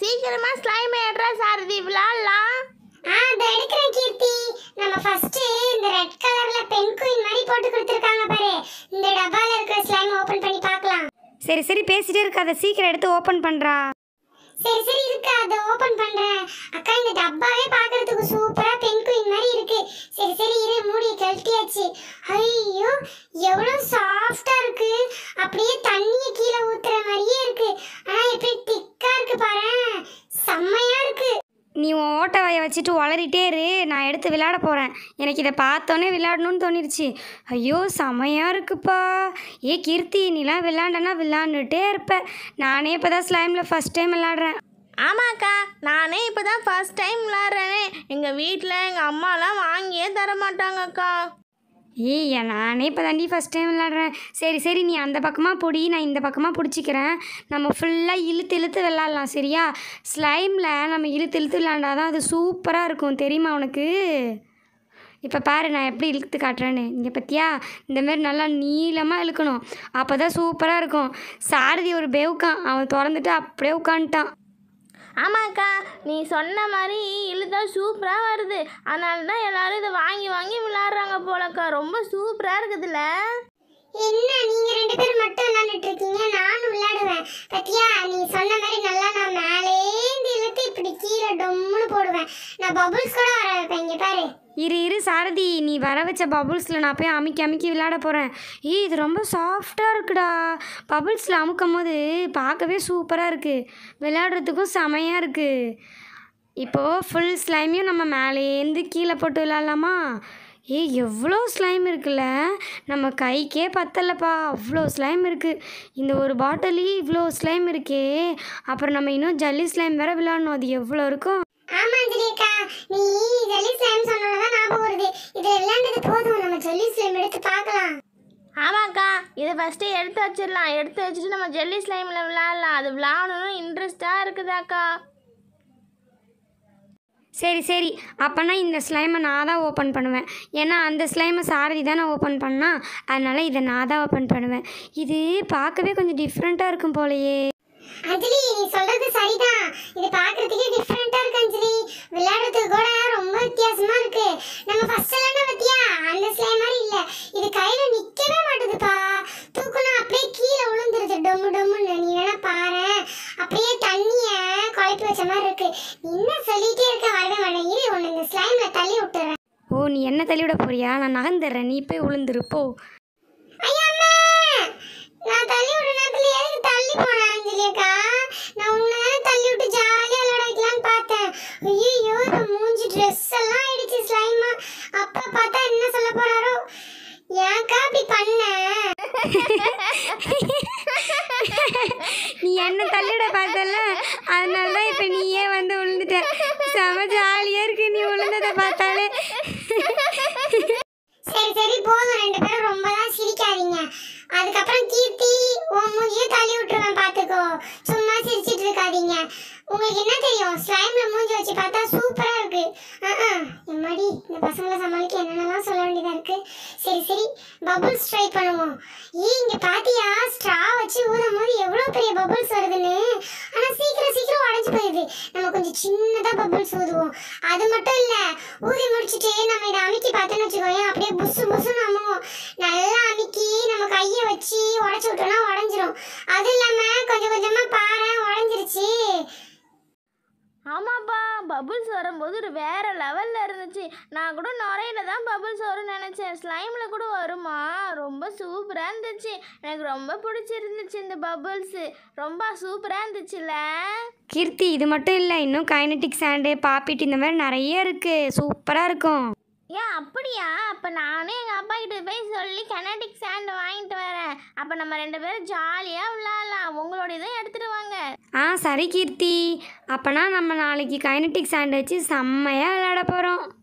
சீக்கிரமா ஸ்லைம் ஏட்றா சாரதி விளையாடலாம் ஆ இந்த எடுக்கிறேன் கீர்த்தி நம்ம ஃபர்ஸ்ட் இந்த ரெட் கலர்ல பென் குயின் மாதிரி போட்டு கொடுத்துருக்காங்க பாரு இந்த டப்பால இருக்கிற ஸ்லைம் ஓபன் பண்ணி பார்க்கலாம் சரி சரி பேசிட்டே இருக்காத சீக்கிரம் எடுத்து ஓபன் பண்றா சரி சரி இருக்கா அதை ஓபன் பண்றேன் அக்கா வச்சுட்டு வளரிட்டே இரு நான் எடுத்து விளையாட போகிறேன் எனக்கு இதை பார்த்தோன்னே விளையாடணும்னு தோணிருச்சு ஐயோ செமையாக இருக்குப்பா ஏ கீர்த்தி நீலாம் விளாண்டனா விளாண்டுட்டே இருப்பேன் நானே இப்போ தான் ஸ்லைமில் ஃபஸ்ட் டைம் விளாடுறேன் ஆமாக்கா நானே இப்போ தான் ஃபஸ்ட் டைம் விளாட்றேன் எங்கள் வீட்டில் எங்கள் அம்மாலாம் வாங்கியே தர மாட்டாங்கக்கா ஏய் நானே இப்போ தாண்டி ஃபஸ்ட் டைம் விளாட்றேன் சரி சரி நீ அந்த பக்கமாக பிடி நான் இந்த பக்கமாக பிடிச்சிக்கிறேன் நம்ம ஃபுல்லாக இழுத்து இழுத்து விளாட்லாம் சரியா ஸ்லைமில் நம்ம இழுத்து இழுத்து விளாண்டாதான் அது சூப்பராக இருக்கும் தெரியுமா உனக்கு இப்போ பாரு நான் எப்படி இழுத்து காட்டுறேன்னு இங்கே பற்றியா இந்தமாரி நல்லா நீளமாக இழுக்கணும் அப்போ தான் சூப்பராக இருக்கும் சாரதி ஒரு பேவுக்கான் அவன் திறந்துட்டு அப்படியே உட்காந்துட்டான் ஆமாக்கா நீ சொன்ன மாதிரி இழுத்தா சூப்பராக வருது அதனால தான் எல்லாரும் இதை வாங்கி வாங்கி விளாட்றாங்க போலக்கா ரொம்ப சூப்பராக இருக்குதுல்ல என்ன நீங்கள் இரு இரு சாரதி நீ வர வச்ச பபுள்ஸில் நான் போய் அமுக்கி அமுக்கி விளையாட போகிறேன் ஏய் இது ரொம்ப சாஃப்டாக இருக்குடா பபுள்ஸில் அமுக்கும் போது பார்க்கவே சூப்பராக இருக்குது விளையாடுறதுக்கும் செமையாக இருக்குது இப்போது ஃபுல் ஸ்லைமையும் நம்ம மேலேருந்து கீழே போட்டு விளையாடலாமா ஏய் எவ்வளோ ஸ்லைம் இருக்குல்ல நம்ம கைக்கே பத்தலப்பா அவ்வளோ ஸ்லைம் இருக்குது இந்த ஒரு பாட்டிலையும் இவ்வளோ ஸ்லைம் இருக்கே அப்புறம் நம்ம இன்னும் ஜல்லி ஸ்லைம் வேறு விளாட்ணும் அது எவ்வளோ இருக்கும் நீ ஜெல்லி ஸ்லைம் சொன்னதான் ஞாபகம் வருது இதில் விளையாண்டது போதும் நம்ம ஜெல்லி ஸ்லைம் எடுத்து பார்க்கலாம் ஆமாக்கா இதை ஃபஸ்ட்டு எடுத்து வச்சிடலாம் எடுத்து வச்சுட்டு நம்ம ஜெல்லி ஸ்லைமில் விளாட்லாம் அது விளாடணும் இன்ட்ரெஸ்ட்டாக இருக்குதாக்கா சரி சரி அப்போனா இந்த ஸ்லைமை நான் தான் ஓப்பன் பண்ணுவேன் ஏன்னா அந்த ஸ்லைமை சாரதி தான் நான் ஓப்பன் பண்ணால் அதனால் இதை நான் தான் ஓப்பன் பண்ணுவேன் இது பார்க்கவே கொஞ்சம் டிஃப்ரெண்ட்டாக இருக்கும் போலையே அஞ்சலி நீ சொல்றது சரிதான் இது பாக்குறதுக்கே டிஃப்ரெண்டா இருக்கு அஞ்சலி விளையாடுறதுக்கு கூட ரொம்ப வித்தியாசமா இருக்கு நம்ம ஃபர்ஸ்ட் எல்லாம் பத்தியா அந்த ஸ்லே மாதிரி இல்ல இது கையில நிக்கவே மாட்டுதுப்பா தூக்கணும் அப்படியே கீழே விழுந்துருது டொம்மு டொம்முன்னு நீ வேணா பாரு அப்படியே தண்ணிய குழப்பி வச்ச மாதிரி இருக்கு என்ன சொல்லிட்டே இருக்க வரவே மாட்டேன் இரு உன்னை இந்த ஸ்லைம்ல தள்ளி விட்டுறேன் ஓ நீ என்ன தள்ளி விட போறியா நான் நகர்ந்துடுறேன் நீ போய் விழுந்துரு போ ஐயா நீ என்ன தள்ளிட பார்த்தல அதனால தான் இப்போ நீயே வந்து விழுந்துட்ட செம ஜாலியாக இருக்கு நீ விழுந்ததை பார்த்தாலே சரி சரி போதும் ரெண்டு பேரும் ரொம்ப தான் சிரிக்காதீங்க அதுக்கப்புறம் கீர்த்தி உன் மூஞ்சியும் தள்ளி விட்டுருவேன் பார்த்துக்கோ சும்மா சிரிச்சிட்டு இருக்காதீங்க உங்களுக்கு என்ன தெரியும் ஸ்லைம்ல மூஞ்சி வச்சு பார்த்தா சூப்பராக இருக்கு மாதிரி இந்த பசங்களை சமாளிக்க என்னென்னலாம் சொல்ல வேண்டியதாக இருக்குது சரி சரி பபுள்ஸ் ட்ரை பண்ணுவோம் இங்க பாத்தியா ஸ்ட்ரா வச்சு ஊதும் போது எவ்வளவு பெரிய பபிள்ஸ் வருதுன்னு ஆனா சீக்கிரம் சீக்கிரம் உடைஞ்சு போயிடுது நம்ம கொஞ்சம் சின்னதா பபிள்ஸ் ஊதுவோம் அது மட்டும் இல்ல ஊதி முடிச்சுட்டு நம்ம இதை அமுக்கி பார்த்தோன்னு வச்சுக்கோயேன் அப்படியே புசு புசுன்னு நம்ம நல்லா அமுக்கி நம்ம கையை வச்சு உடைச்சு விட்டோம்னா உடஞ்சிரும் அது இல்லாம கொஞ்சம் கொஞ்சமா பா பபுள்ஸ் வரும்போது ஒரு வேறு லெவலில் இருந்துச்சு நான் கூட நுரையில தான் பபுள்ஸ் வரும்னு நினச்சேன் ஸ்லைமில் கூட வருமா ரொம்ப சூப்பராக இருந்துச்சு எனக்கு ரொம்ப பிடிச்சிருந்துச்சு இந்த பபுள்ஸு ரொம்ப சூப்பராக இருந்துச்சுல்ல கீர்த்தி இது மட்டும் இல்லை இன்னும் கைனட்டிக் சாண்டு பாப்பிட்டு இந்த மாதிரி நிறைய இருக்குது சூப்பராக இருக்கும் ஏன் அப்படியா அப்போ நானும் எங்கள் அப்பா கிட்ட போய் சொல்லி கெனடிக் சாண்ட் வாங்கிட்டு வரேன் அப்போ நம்ம ரெண்டு பேரும் ஜாலியாக விளாட்லாம் உங்களோடய இதை எடுத்துகிட்டு வாங்க ஆ சரி கீர்த்தி அப்போனா நம்ம நாளைக்கு கைனட்டிக் சாண்ட் வச்சு செம்மையாக விளையாட போகிறோம்